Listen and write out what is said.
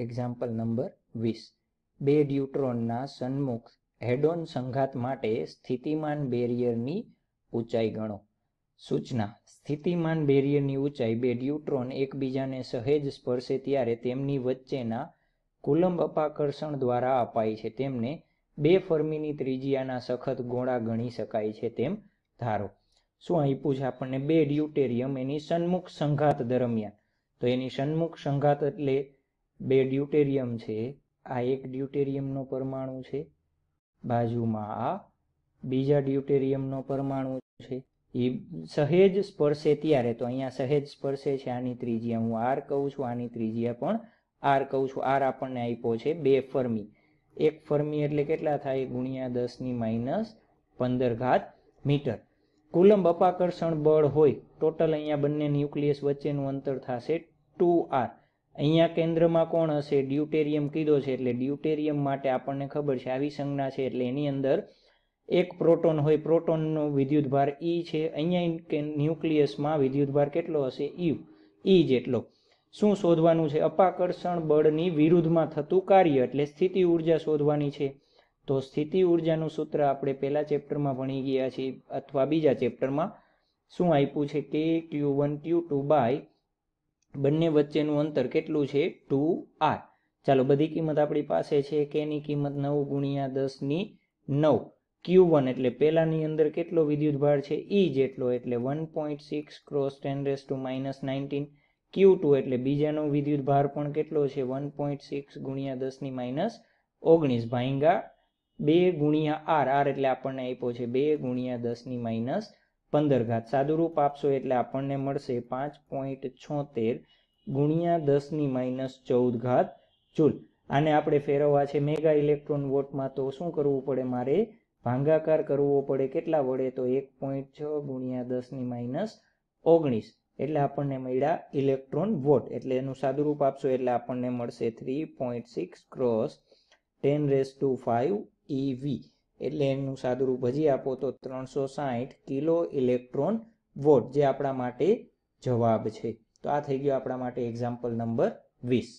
Example number વીસ બે ડ્યુટ્રોનના સન્મુખ હેડોન સંઘાત માટે સ્થિતિમાન બેરિયરની ઊંચાઈ ગણો સૂચના સ્થિતિમાન બેરિયરની ઊંચાઈ બે ડ્યુટ્રોન એકબીજાને સહેજ સ્પર્શે ત્યારે તેમની વચ્ચેના કુલંબ અપાકર્ષણ દ્વારા અપાય છે તેમને બે ફર્મીની ત્રિજ્યાના સખત ગોળા ગણી શકાય છે તેમ ધારો શું આપ્યું છે આપણને બે ડ્યુટેરિયમ એની સન્મુખ સંઘાત દરમિયાન તો એની સન્મુખ સંઘાત એટલે બે ડ્યુટેરિયમ છે આ એક ડ્યુટેરિયમનો પરમાણુ છે બાજુમાં આ બીજા ડ્યુટેરિયમનો પરમાણુ છે એ સહેજ સ્પર્શે ત્યારે તો અહીંયા સહેજ સ્પર્શે છે આની ત્રિજ્યા હું આર કહું છું આની ત્રિજ્યા પણ આર કહું છું આર આપણને આપ્યો છે બે ફર્મી એક ફર્મી એટલે કેટલા થાય ગુણ્યા દસની માઇનસ પંદર ઘાત મીટર કુલંબ અપાકર્ષણ બળ હોય ટોટલ અહીંયા બંને ન્યુક્લિયસ વચ્ચેનું અંતર થશે ટુ આર અહીંયા કેન્દ્રમાં કોણ હશે ડ્યુટેરિયમ કીધો છે એટલે ડ્યુટેરિયમ માટે આપણને ખબર છે આવી સંજ્ઞા છે એટલે એની અંદર એક પ્રોટોન હોય પ્રોટોનનો વિદ્યુત ભાર ઈ e છે અહીંયા ન્યુક્લિયસમાં વિદ્યુત ભાર કેટલો હશે ઈ e. ઈ e જેટલો શું શોધવાનું છે અપાકર્ષણ બળની વિરુદ્ધમાં થતું કાર્ય એટલે સ્થિતિ ઉર્જા શોધવાની છે તો સ્થિતિ ઉર્જાનું સૂત્ર આપણે પહેલા ચેપ્ટરમાં ભણી ગયા છીએ અથવા બીજા ચેપ્ટરમાં શું આપ્યું છે કે Q one Q two by બંને વચ્ચેનું અંતર કેટલું છે ટુ આર ચાલો બધી કિંમત આપણી પાસે છે કેની કિંમત નવ ગુણ્યા દસની નવ ક્યુ વન એટલે પહેલાંની અંદર કેટલો વિદ્યુત ભાર છે ઈ e જેટલો એટલે one point six cross ten raise to minus nineteen Q two એટલે બીજાનો વિદ્યુત ભાર પણ કેટલો છે વન પોઈન્ટ સિક્સ ગુણ્યા દસની માઇનસ ઓગણીસ ભાઈંગા બે ગુણ્યા આર આર એટલે આપણને આપ્યો છે બે ગુણ્યા દસની માઇનસ પંદર ઘાત સાદુરૂપ આપશો એટલે આપણને મળશે પાંચ પોઈન્ટ છોતેર ગુણ્યા દસની માઇનસ ચૌદ ઘાત ચૂલ આને આપણે ફેરવવા છે મેગા ઇલેક્ટ્રોન વોટમાં તો શું કરવું પડે મારે ભાંગાકાર કરવો પડે કેટલા વડે તો એક પોઈન્ટ છ ગુણ્યા દસની માઇનસ ઓગણીસ એટલે આપણને મળ્યા ઇલેક્ટ્રોન વોટ એટલે એનું સાદુરૂપ આપશો એટલે આપણને મળશે three point six cross ten raise to five eV એટલે એનું સાદુરૂપ હજી આપો તો ત્રણસો સાઠ કિલો ઇલેક્ટ્રોન વોટ જે આપણા માટે જવાબ છે તો આ થઈ ગયો આપણા માટે એક્ઝામ્પલ નંબર વીસ